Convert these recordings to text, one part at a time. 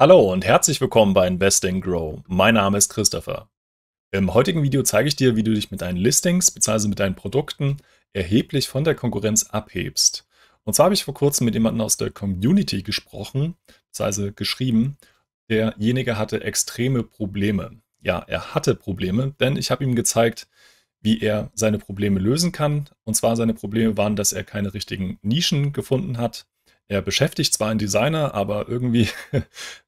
Hallo und herzlich willkommen bei Invest and Grow. Mein Name ist Christopher. Im heutigen Video zeige ich dir, wie du dich mit deinen Listings bzw. mit deinen Produkten erheblich von der Konkurrenz abhebst. Und zwar habe ich vor kurzem mit jemandem aus der Community gesprochen, bzw. geschrieben. Derjenige hatte extreme Probleme. Ja, er hatte Probleme, denn ich habe ihm gezeigt, wie er seine Probleme lösen kann. Und zwar seine Probleme waren, dass er keine richtigen Nischen gefunden hat, er beschäftigt zwar einen Designer, aber irgendwie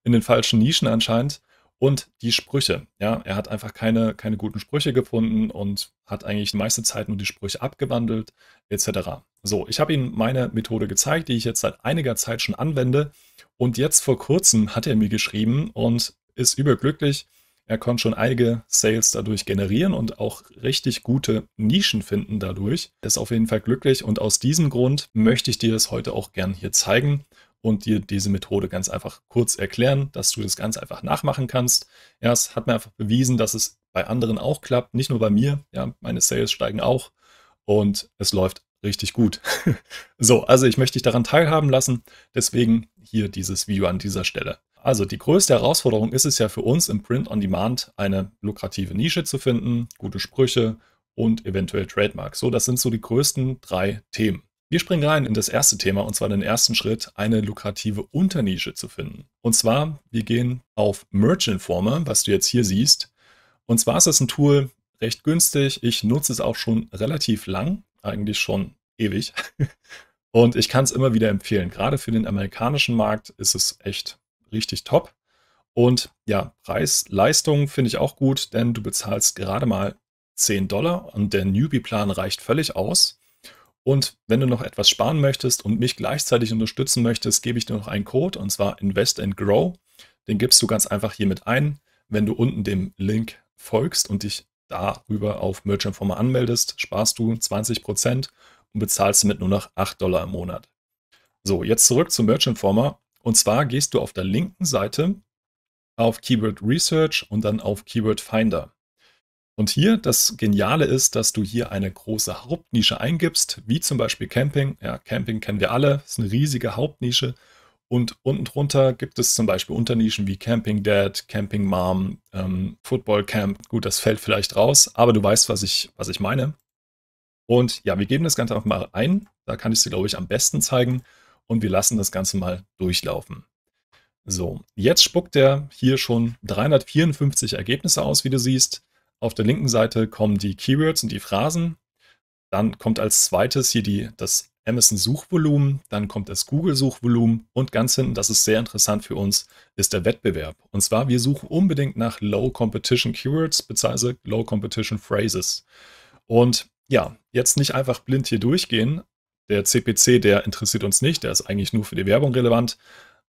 in den falschen Nischen anscheinend. Und die Sprüche. Ja, er hat einfach keine, keine guten Sprüche gefunden und hat eigentlich die meiste Zeit nur die Sprüche abgewandelt, etc. So, ich habe ihm meine Methode gezeigt, die ich jetzt seit einiger Zeit schon anwende. Und jetzt vor kurzem hat er mir geschrieben und ist überglücklich, er konnte schon einige Sales dadurch generieren und auch richtig gute Nischen finden dadurch. Er ist auf jeden Fall glücklich und aus diesem Grund möchte ich dir das heute auch gern hier zeigen und dir diese Methode ganz einfach kurz erklären, dass du das ganz einfach nachmachen kannst. Ja, es hat mir einfach bewiesen, dass es bei anderen auch klappt, nicht nur bei mir. Ja, meine Sales steigen auch und es läuft richtig gut. so, also ich möchte dich daran teilhaben lassen, deswegen hier dieses Video an dieser Stelle. Also die größte Herausforderung ist es ja für uns im Print on Demand eine lukrative Nische zu finden, gute Sprüche und eventuell Trademark. So, das sind so die größten drei Themen. Wir springen rein in das erste Thema und zwar den ersten Schritt, eine lukrative Unternische zu finden. Und zwar, wir gehen auf Merchant Former, was du jetzt hier siehst. Und zwar ist das ein Tool recht günstig. Ich nutze es auch schon relativ lang, eigentlich schon ewig. Und ich kann es immer wieder empfehlen. Gerade für den amerikanischen Markt ist es echt richtig top. Und ja, Preis-Leistung finde ich auch gut, denn du bezahlst gerade mal 10 Dollar und der Newbie-Plan reicht völlig aus. Und wenn du noch etwas sparen möchtest und mich gleichzeitig unterstützen möchtest, gebe ich dir noch einen Code und zwar Invest and Grow. Den gibst du ganz einfach hiermit ein, wenn du unten dem Link folgst und dich darüber auf Merchant-Former anmeldest, sparst du 20% und bezahlst damit nur noch 8 Dollar im Monat. So, jetzt zurück zu Merchant Former. Und zwar gehst du auf der linken Seite auf Keyword Research und dann auf Keyword Finder. Und hier das Geniale ist, dass du hier eine große Hauptnische eingibst, wie zum Beispiel Camping. Ja, Camping kennen wir alle, ist eine riesige Hauptnische. Und unten drunter gibt es zum Beispiel Unternischen wie Camping Dad, Camping Mom, ähm, Football Camp. Gut, das fällt vielleicht raus, aber du weißt, was ich, was ich meine. Und ja, wir geben das Ganze einfach mal ein. Da kann ich sie, glaube ich, am besten zeigen und wir lassen das Ganze mal durchlaufen. So, jetzt spuckt er hier schon 354 Ergebnisse aus, wie du siehst. Auf der linken Seite kommen die Keywords und die Phrasen. Dann kommt als zweites hier die, das Amazon-Suchvolumen, dann kommt das Google-Suchvolumen und ganz hinten, das ist sehr interessant für uns, ist der Wettbewerb. Und zwar, wir suchen unbedingt nach Low Competition Keywords bzw. Low Competition Phrases. Und ja, jetzt nicht einfach blind hier durchgehen, der CPC, der interessiert uns nicht, der ist eigentlich nur für die Werbung relevant.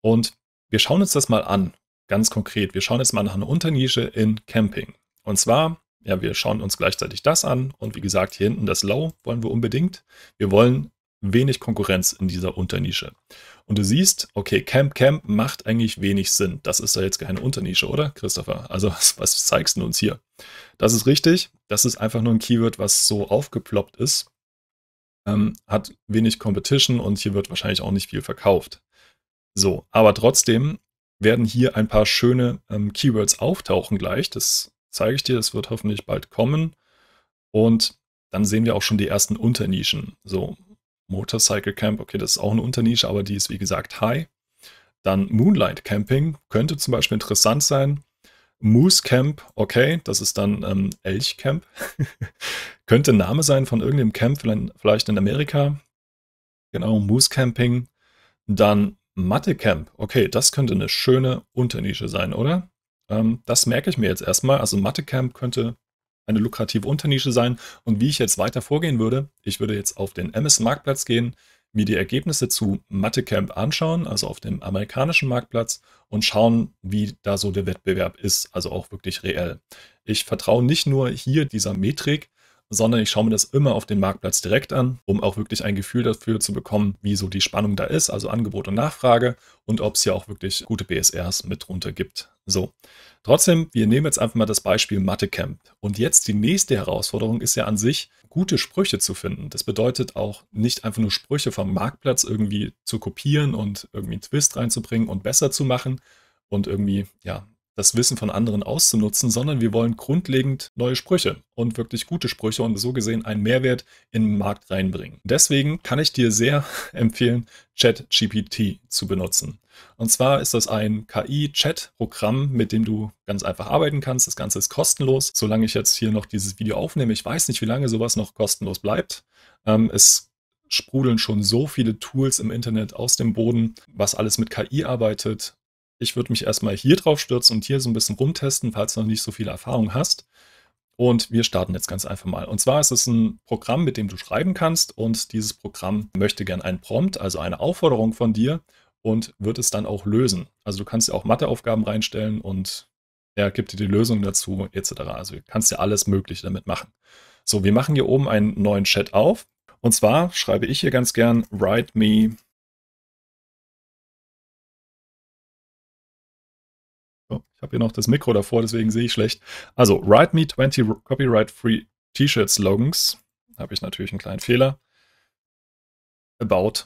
Und wir schauen uns das mal an, ganz konkret. Wir schauen jetzt mal nach einer Unternische in Camping. Und zwar, ja, wir schauen uns gleichzeitig das an und wie gesagt, hier hinten das Low wollen wir unbedingt. Wir wollen wenig Konkurrenz in dieser Unternische. Und du siehst, okay, Camp Camp macht eigentlich wenig Sinn. Das ist da jetzt keine Unternische, oder, Christopher? Also, was, zeigst du uns hier? Das ist richtig. Das ist einfach nur ein Keyword, was so aufgeploppt ist ähm, hat wenig Competition und hier wird wahrscheinlich auch nicht viel verkauft. So, aber trotzdem werden hier ein paar schöne ähm, Keywords auftauchen gleich. Das zeige ich dir, das wird hoffentlich bald kommen. Und dann sehen wir auch schon die ersten Unternischen. So, Motorcycle Camp, okay, das ist auch eine Unternische, aber die ist wie gesagt high. Dann Moonlight Camping könnte zum Beispiel interessant sein. Moose Camp, okay, das ist dann ähm, Elch Camp. Könnte ein Name sein von irgendeinem Camp, vielleicht in Amerika. Genau, Moose Camping. Dann Mathe Camp, okay, das könnte eine schöne Unternische sein, oder? Ähm, das merke ich mir jetzt erstmal. Also Mathe Camp könnte eine lukrative Unternische sein. Und wie ich jetzt weiter vorgehen würde, ich würde jetzt auf den MS-Marktplatz gehen, mir die Ergebnisse zu Mattecamp anschauen, also auf dem amerikanischen Marktplatz, und schauen, wie da so der Wettbewerb ist, also auch wirklich reell. Ich vertraue nicht nur hier dieser Metrik, sondern ich schaue mir das immer auf dem Marktplatz direkt an, um auch wirklich ein Gefühl dafür zu bekommen, wie so die Spannung da ist, also Angebot und Nachfrage und ob es hier auch wirklich gute BSRs mit drunter gibt. So, trotzdem, wir nehmen jetzt einfach mal das Beispiel Mathecamp. Und jetzt die nächste Herausforderung ist ja an sich, gute Sprüche zu finden. Das bedeutet auch nicht einfach nur Sprüche vom Marktplatz irgendwie zu kopieren und irgendwie einen Twist reinzubringen und besser zu machen und irgendwie ja das Wissen von anderen auszunutzen, sondern wir wollen grundlegend neue Sprüche und wirklich gute Sprüche und so gesehen einen Mehrwert in den Markt reinbringen. Deswegen kann ich dir sehr empfehlen, ChatGPT zu benutzen. Und zwar ist das ein KI-Chat-Programm, mit dem du ganz einfach arbeiten kannst. Das Ganze ist kostenlos. Solange ich jetzt hier noch dieses Video aufnehme, ich weiß nicht, wie lange sowas noch kostenlos bleibt. Ähm, es sprudeln schon so viele Tools im Internet aus dem Boden, was alles mit KI arbeitet ich würde mich erstmal hier drauf stürzen und hier so ein bisschen rumtesten, falls du noch nicht so viel Erfahrung hast. Und wir starten jetzt ganz einfach mal. Und zwar ist es ein Programm, mit dem du schreiben kannst. Und dieses Programm möchte gern einen Prompt, also eine Aufforderung von dir und wird es dann auch lösen. Also du kannst ja auch Matheaufgaben reinstellen und er gibt dir die Lösung dazu etc. Also du kannst ja alles Mögliche damit machen. So, wir machen hier oben einen neuen Chat auf. Und zwar schreibe ich hier ganz gern Write me habe hier noch das Mikro davor, deswegen sehe ich schlecht. Also, Write Me 20 Copyright-Free T-Shirt-Slogans. Habe ich natürlich einen kleinen Fehler. About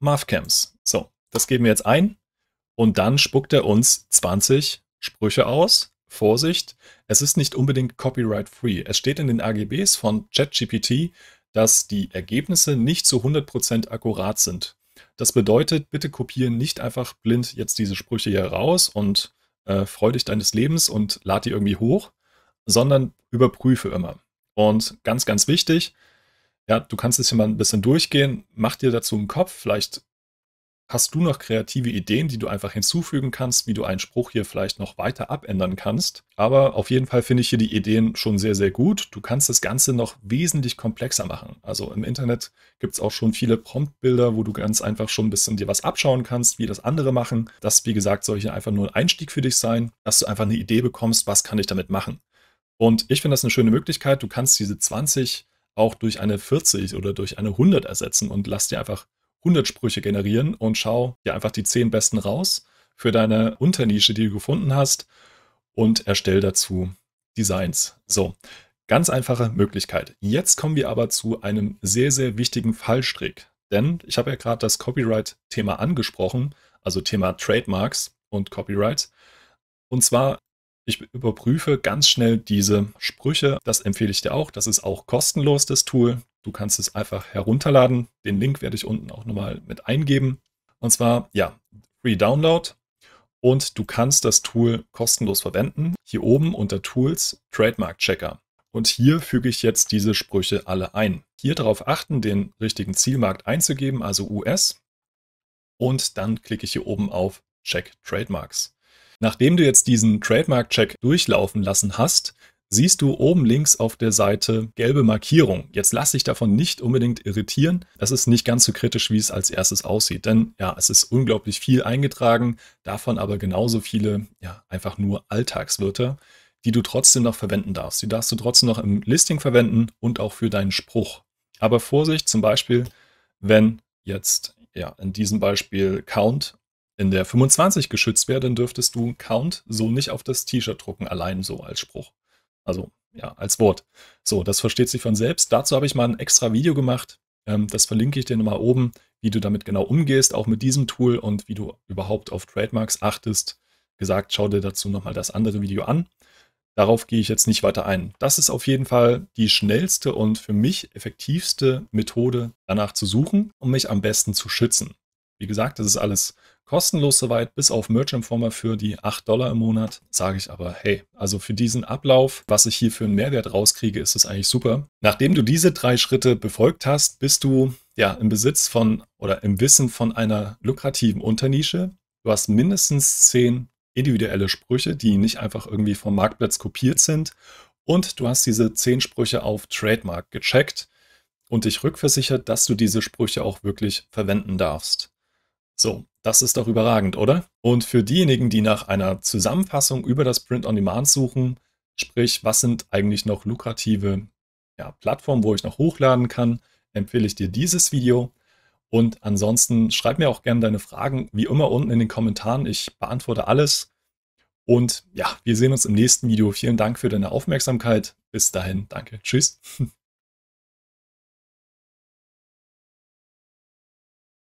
Mathcams. So, das geben wir jetzt ein. Und dann spuckt er uns 20 Sprüche aus. Vorsicht, es ist nicht unbedingt copyright-free. Es steht in den AGBs von ChatGPT, dass die Ergebnisse nicht zu 100% akkurat sind. Das bedeutet, bitte kopieren nicht einfach blind jetzt diese Sprüche hier raus und äh, freu dich deines Lebens und lad die irgendwie hoch, sondern überprüfe immer. Und ganz, ganz wichtig, ja, du kannst es hier mal ein bisschen durchgehen, mach dir dazu einen Kopf, vielleicht Hast du noch kreative Ideen, die du einfach hinzufügen kannst, wie du einen Spruch hier vielleicht noch weiter abändern kannst? Aber auf jeden Fall finde ich hier die Ideen schon sehr, sehr gut. Du kannst das Ganze noch wesentlich komplexer machen. Also im Internet gibt es auch schon viele Promptbilder, wo du ganz einfach schon ein bisschen dir was abschauen kannst, wie das andere machen. Das, wie gesagt, soll hier einfach nur ein Einstieg für dich sein, dass du einfach eine Idee bekommst, was kann ich damit machen. Und ich finde das eine schöne Möglichkeit. Du kannst diese 20 auch durch eine 40 oder durch eine 100 ersetzen und lass dir einfach 100 Sprüche generieren und schau dir einfach die 10 besten raus für deine Unternische, die du gefunden hast und erstell dazu Designs. So, ganz einfache Möglichkeit. Jetzt kommen wir aber zu einem sehr, sehr wichtigen Fallstrick. Denn ich habe ja gerade das Copyright-Thema angesprochen, also Thema Trademarks und Copyright. Und zwar, ich überprüfe ganz schnell diese Sprüche. Das empfehle ich dir auch. Das ist auch kostenlos, das Tool. Du kannst es einfach herunterladen. Den Link werde ich unten auch nochmal mit eingeben. Und zwar, ja, Free Download. Und du kannst das Tool kostenlos verwenden. Hier oben unter Tools Trademark Checker. Und hier füge ich jetzt diese Sprüche alle ein. Hier darauf achten, den richtigen Zielmarkt einzugeben, also US. Und dann klicke ich hier oben auf Check Trademarks. Nachdem du jetzt diesen Trademark-Check durchlaufen lassen hast, siehst du oben links auf der Seite gelbe Markierung. Jetzt lass dich davon nicht unbedingt irritieren. Das ist nicht ganz so kritisch, wie es als erstes aussieht, denn ja, es ist unglaublich viel eingetragen, davon aber genauso viele ja, einfach nur Alltagswörter, die du trotzdem noch verwenden darfst. Die darfst du trotzdem noch im Listing verwenden und auch für deinen Spruch. Aber Vorsicht, zum Beispiel, wenn jetzt ja, in diesem Beispiel Count in der 25 geschützt wäre, dann dürftest du Count so nicht auf das T-Shirt drucken, allein so als Spruch. Also ja, als Wort. So, das versteht sich von selbst. Dazu habe ich mal ein extra Video gemacht. Ähm, das verlinke ich dir nochmal oben, wie du damit genau umgehst, auch mit diesem Tool und wie du überhaupt auf Trademarks achtest. Gesagt, schau dir dazu nochmal das andere Video an. Darauf gehe ich jetzt nicht weiter ein. Das ist auf jeden Fall die schnellste und für mich effektivste Methode, danach zu suchen, um mich am besten zu schützen. Wie gesagt, das ist alles kostenlos soweit, bis auf Merch Informer für die 8 Dollar im Monat. Sage ich aber, hey, also für diesen Ablauf, was ich hier für einen Mehrwert rauskriege, ist das eigentlich super. Nachdem du diese drei Schritte befolgt hast, bist du ja im Besitz von oder im Wissen von einer lukrativen Unternische. Du hast mindestens 10 individuelle Sprüche, die nicht einfach irgendwie vom Marktplatz kopiert sind. Und du hast diese 10 Sprüche auf Trademark gecheckt und dich rückversichert, dass du diese Sprüche auch wirklich verwenden darfst. So, das ist doch überragend, oder? Und für diejenigen, die nach einer Zusammenfassung über das Print on Demand suchen, sprich, was sind eigentlich noch lukrative ja, Plattformen, wo ich noch hochladen kann, empfehle ich dir dieses Video. Und ansonsten schreib mir auch gerne deine Fragen, wie immer unten in den Kommentaren. Ich beantworte alles. Und ja, wir sehen uns im nächsten Video. Vielen Dank für deine Aufmerksamkeit. Bis dahin, danke. Tschüss.